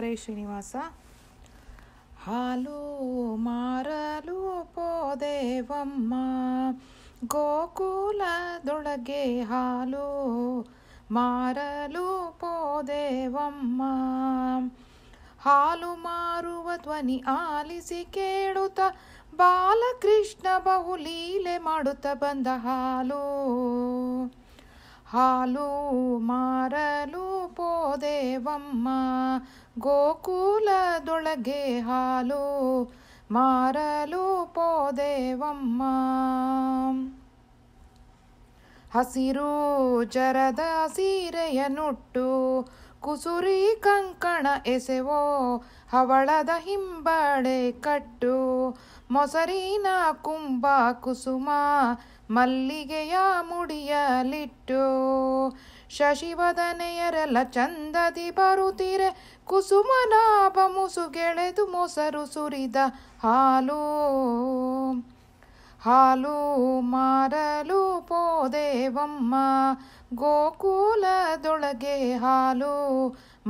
ಹರೇ ಶ್ರೀನಿವಾಸ ಹಾಲು ಮಾರಲು ಪೋದೇವಮ್ಮ ಗೋಕುಲದೊಳಗೆ ಹಾಲು ಮಾರಲು ಪೋದೇವಮ್ಮ ಹಾಲು ಮಾರುವ ಧ್ವನಿ ಆಲಿಸಿ ಕೇಳುತ್ತ ಬಾಲಕೃಷ್ಣ ಬಹುಲೀಲೆ ಮಾಡುತ್ತ ಬಂದ ಹಾಲು ಹಾಲು ಮಾರಲು ಪೋದೇವಮ್ಮ ಗೋಕುಲದೊಳಗೆ ಹಾಲು ಮಾರಲು ಪೋದೇವಮ್ಮ ಹಸಿರು ಜರದ ಸೀರೆಯ ನುಟ್ಟು ಕುಸುರಿ ಕಂಕಣ ಎಸೆವೋ ಹವಳದ ಹಿಂಬಳೆ ಕಟ್ಟು ಮೊಸರಿನ ಕುಂಬ ಕುಸುಮ ಮಲ್ಲಿಗೆಯ ಮುಡಿಯಲಿಟ್ಟು ಶಶಿವದನೆಯರೆಲ್ಲ ಚಂದದಿ ಬರುತ್ತೀರೆ ಕುಸುಮನಾಭ ಮುಸುಗೆಳೆದು ಮೊಸರು ಸುರಿದ ಹಾಲು ಹಾಲು ಮಾರಲು ಪೋದೇವಮ್ಮ ಗೋಕುಲದೊಳಗೆ ಹಾಲು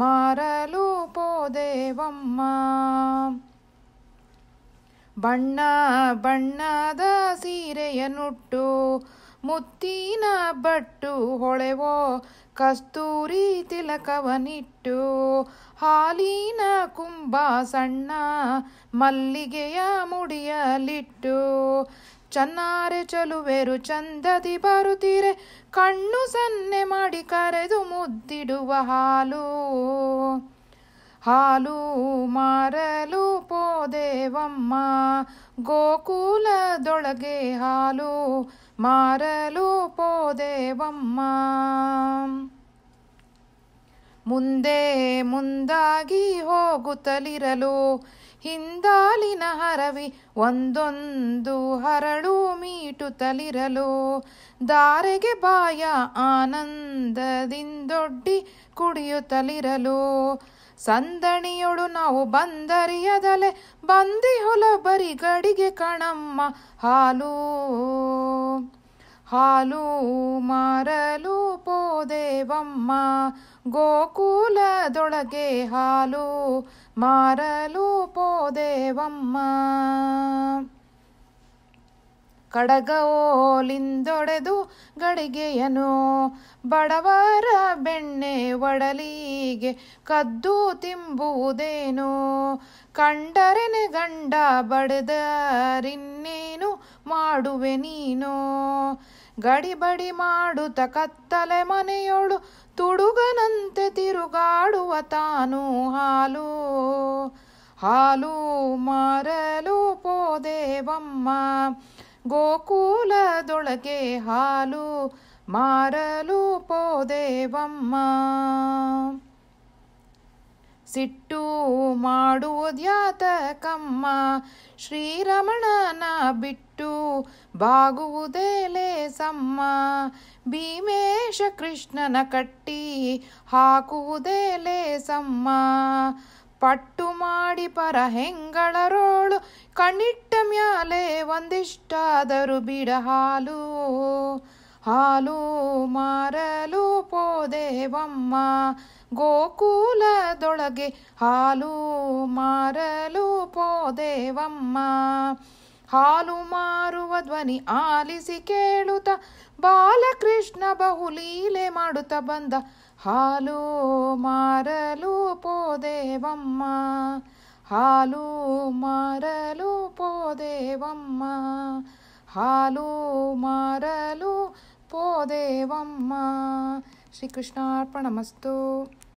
ಮಾರಲು ಪೋದೇವಮ್ಮ ಬಣ್ಣ ಬಣ್ಣದ ಸೀರೆಯನ್ನುಟ್ಟು ಮುತ್ತಿನ ಬಟ್ಟು ಹೊಳೆವೋ ಕಸ್ತೂರಿ ತಿಲಕವನಿಟ್ಟು ಹಾಲಿನ ಕುಂಬ ಸಣ್ಣ ಮಲ್ಲಿಗೆಯ ಮುಡಿಯಲಿಟ್ಟು ಚನ್ನಾರೆ ಚಲುವೆರು ಚಂದದಿ ಬರುತ್ತೀರೆ ಕಣ್ಣು ಸನ್ನೆ ಮಾಡಿ ಕರೆದು ಮುದ್ದಿಡುವ ಹಾಲು ಹಾಲು ಮಾರಲು ಪೋದೇವಮ್ಮ ಗೋಕುಲದೊಳಗೆ ಹಾಲು ಮಾರಲು ಪೋದೇವಮ್ಮ ಮುಂದೆ ಮುಂದಾಗಿ ಹೋಗುತ್ತಲಿರಲು ಹಿಂದಾಲಿನ ಹರವಿ ಒಂದೊಂದು ಹರಳು ಮೀಟುತ್ತಲಿರಲು ದಾರೆಗೆ ಬಾಯ ಆನಂದದಿಂದೊಡ್ಡಿ ಕುಡಿಯುತ್ತಲಿರಲು ಸಂದಣಿಯೊಳು ನಾವು ಬಂದರಿಯದಲೆ ಬಂದಿ ಹೊಲ ಗಡಿಗೆ ಕಣಮ್ಮ ಹಾಲೂ ಹಾಲು ಮಾರಲು ಪೋದೇವಮ್ಮ ಗೋಕುಲದೊಳಗೆ ಹಾಲು ಮಾರಲು ಪೋದೇವಮ್ಮ ಕಡಗೋಲಿಂದೊಡೆದು ಗಡಿಗೆಯನು ಬಡವರ ಬೆಣ್ಣೆ ಒಡಲಿಗೆ ಕದ್ದು ತಿಂಬುವುದೇನು ಕಂಡರೆನೆ ಗಂಡ ಬಡದರಿನ್ನೇನು ಮಾಡುವೆ ನೀನೋ ಗಡಿಬಡಿ ಮಾಡುತ್ತ ಕತ್ತಲೆ ಮನೆಯೊಳು ತುಡುಗನಂತೆ ತಿರುಗಾಡುವ ತಾನು ಹಾಲು ಹಾಲು ಮಾರಲು ಪೋದೇವಮ್ಮ ಗೋಕುಲದೊಳಗೆ ಹಾಲು ಮಾರಲು ಪೋದೇವಮ್ಮ ಸಿಟ್ಟು ಕಮ್ಮ ಶ್ರೀರಮಣನ ಬಿಟ್ಟು ಬಾಗುವುದೇಲೆ ಸಮ್ಮ ಭೀಮೇಶ ಕೃಷ್ಣನ ಕಟ್ಟಿ ಹಾಕುವುದೇಲೆ ಸಮ್ಮ ಪಟ್ಟು ಮಾಡಿ ಪರ ಹೆಂಗಳರೋಳು ಕಣ್ಣಿಟ್ಟ ಮ್ಯಾಲೆ ಒಂದಿಷ್ಟಾದರೂ ಬಿಡ ಹಾಲು ಹಾಲು ಮಾರಲು ಪೋದೇವಮ್ಮ ಗೋಕುಲದೊಳಗೆ ಹಾಲು ಮಾರಲು ಪೋದೇವಮ್ಮ ಹಾಲು ಮಾರುವ ಧ್ವನಿ ಆಲಿಸಿ ಕೇಳುತ್ತ ಬಾಲಕೃಷ್ಣ ಬಹುಲೀಲೆ ಮಾಡುತ್ತ ಬಂದ ಹಾಲು ಮಾರಲು ಪೋದೇವಮ್ಮ ಹಾಲು ಮಾರಲು ಪೋದೇವಮ್ಮ ಹಾಲು ಮಾರಲು पोदेवम् श्रीकृष्णापणमस्तु